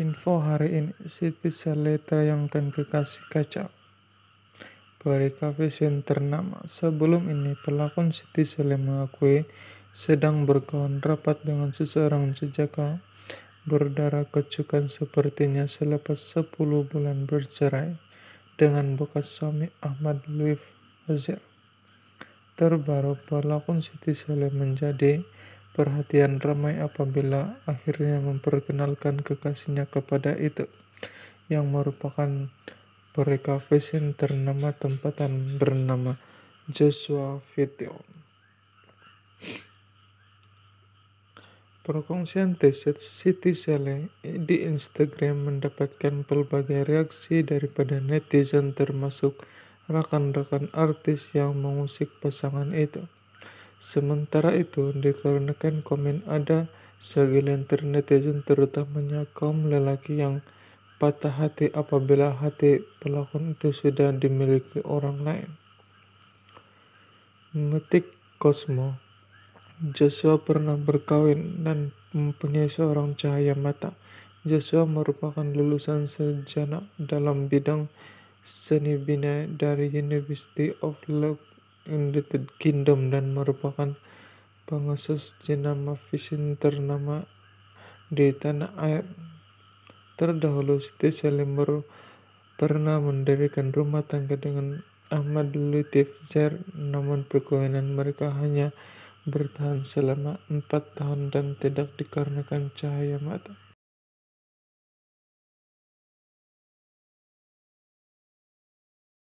Info hari ini, Siti seletra yang kekasih kaca. kafe center ternama. Sebelum ini, pelakon Siti Saleh mengakui sedang berkawan rapat dengan seseorang sejak berdarah kecukan sepertinya selepas 10 bulan bercerai dengan bekas suami Ahmad Luif Azir. Terbaru pelakon Siti Saleh menjadi perhatian ramai apabila akhirnya memperkenalkan kekasihnya kepada itu, yang merupakan mereka fashion ternama tempatan bernama Joshua Vittel Perkongsian tesis Siti Sele di Instagram mendapatkan pelbagai reaksi daripada netizen termasuk rekan-rekan artis yang mengusik pasangan itu. Sementara itu, dikarenakan komen ada segelintir netizen terutamanya kaum lelaki yang patah hati apabila hati pelakon itu sudah dimiliki orang lain. Metik Cosmo Joshua pernah berkawin dan mempunyai seorang cahaya mata. Joshua merupakan lulusan sejana dalam bidang seni bina dari University of Luck United Kingdom dan merupakan pengasus jenama Vision ternama di tanah air. Terdahulu Siti Salim pernah mendirikan rumah tangga dengan Ahmad Latif Zer, namun perkawinan mereka hanya bertahan selama empat tahun dan tidak dikarenakan cahaya mata.